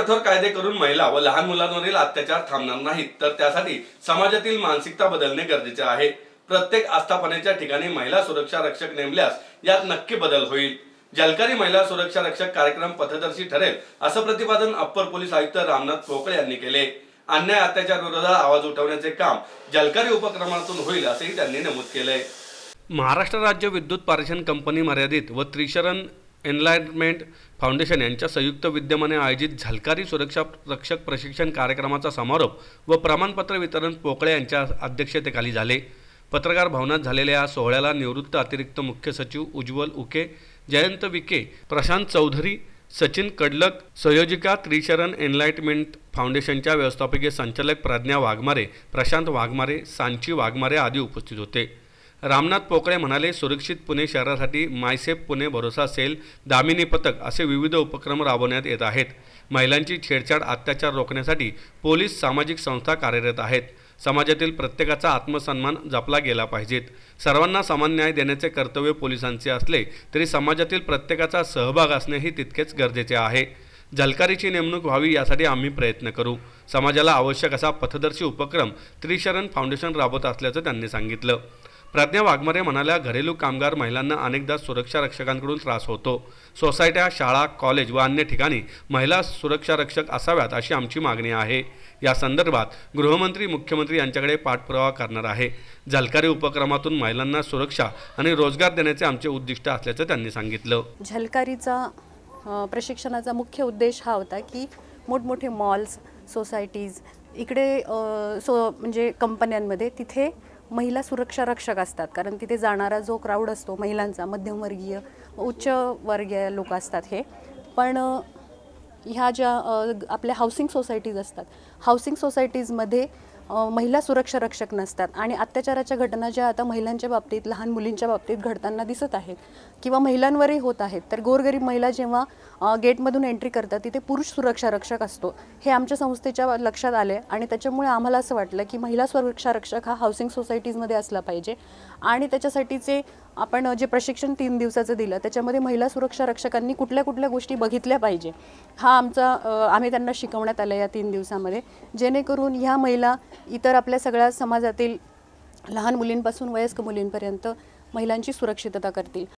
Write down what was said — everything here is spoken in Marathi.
कठोर कायदे करून महिला व लहान मुलांवरील अत्याचार थांबणार नाहीत तर त्यासाठी समाजातील मानसिकता बदलणे गरजेचे आहे प्रत्येक आस्थापनेच्या ठिकाणी महिला सुरक्षा रक्षक नेमल्यास यात नक्की बदल होईल जलकारी महिला सुरक्षा रक्षक कार्यक्रम पथदर्शी ठरेल असं प्रतिपादन अप्पर पोलीस आयुक्त रामनाथ पोकळे यांनी केले अन्याय अत्याचार विरोधात आवाज उठवण्याचे काम जलकारी उपक्रमातून होईल असंही त्यांनी नमूद केले महाराष्ट्र राज्य विद्युत पारेषण कंपनी मर्यादित व त्रिशरण एनलायनमेंट फाउंडेशन यांच्या संयुक्त विद्यमाने आयोजित झलकारी सुरक्षा रक्षक प्रशिक्षण कार्यक्रमाचा समारोप व प्रमाणपत्र वितरण पोकळे यांच्या अध्यक्षतेखाली झाले पत्रकार भवनात झालेल्या या सोहळ्याला निवृत्त अतिरिक्त मुख्य सचिव उज्ज्वल उके जयंत विके प्रशांत चौधरी सचिन कडलक संयोजिका त्रिशरण एनलाइटमेंट फाउंडेशनच्या व्यवस्थापकीय संचालक प्रज्ञा वाघमारे प्रशांत वाघमारे सांची वाघमारे आदी उपस्थित होते रामनाथ पोकळे म्हणाले सुरक्षित पुणे शहरासाठी मायसेफ पुणे भरोसा सेल दामिनी पथक असे विविध उपक्रम राबवण्यात येत आहेत महिलांची छेडछाड अत्याचार रोखण्यासाठी पोलीस सामाजिक संस्था कार्यरत आहेत समाजातील प्रत्येकाचा आत्मसन्मान जपला गेला पाहिजेत सर्वांना समान न्याय देण्याचे कर्तव्य पोलिसांचे असले तरी समाजातील प्रत्येकाचा सहभाग असणेही तितकेच गरजेचे आहे झलकारीची नेमणूक व्हावी यासाठी आम्ही प्रयत्न करू समाजाला आवश्यक असा पथदर्शी उपक्रम त्रिशरण फाउंडेशन राबवत असल्याचं त्यांनी सांगितलं प्रज्ञा वाघमारे म्हणाल्या घरेलू कामगार महिलांना अनेकदा सुरक्षा रक्षकांकडून त्रास होतो सोसायट्या शाळा कॉलेज व अन्य ठिकाणी महिला सुरक्षा रक्षक असाव्यात अशी आमची मागणी आहे या संदर्भात गृहमंत्री मुख्यमंत्री यांच्याकडे पाठपुरावा करणार आहे झलकारी उपक्रमातून महिलांना सुरक्षा आणि रोजगार देण्याचे आमचे उद्दिष्ट असल्याचं त्यांनी सांगितलं झलकारीचा प्रशिक्षणाचा मुख्य उद्देश हा होता की मोठमोठे मॉल्स सोसायटीज इकडे सो म्हणजे कंपन्यांमध्ये तिथे महिला सुरक्षा रक्षक असतात कारण तिथे जाणारा जो क्राऊड असतो महिलांचा मध्यमवर्गीय उच्च वर्गीय लोक असतात हे पण ह्या ज्या आपल्या हाऊसिंग सोसायटीज असतात हाऊसिंग सोसायटीजमध्ये महिला सुरक्षा रक्षक नसतात आणि अत्याचाराच्या घटना ज्या आता महिलांच्या बाबतीत लहान मुलींच्या बाबतीत घडताना दिसत आहेत किंवा महिलांवरही होत आहेत तर गोरगरीब महिला जेव्हा गेटमधून एंट्री करतात तिथे पुरुष सुरक्षा रक्षक असतो हे आमच्या संस्थेच्या लक्षात आले आणि त्याच्यामुळे आम्हाला असं वाटलं की महिला सुरक्षा रक्षक हा हाऊसिंग सोसायटीजमध्ये असला पाहिजे आणि त्याच्यासाठीचे आपण जे प्रशिक्षण तीन दिवसाचं दिलं त्याच्यामध्ये महिला सुरक्षा रक्षकांनी कुठल्या कुठल्या गोष्टी बघितल्या पाहिजे हा आमचा आम्ही त्यांना शिकवण्यात आलं या तीन दिवसामध्ये जेणेकरून ह्या महिला इतर आपल्या सगळ्या समाजातील लहान मुलींपासून वयस्क मुलींपर्यंत महिलांची सुरक्षितता करतील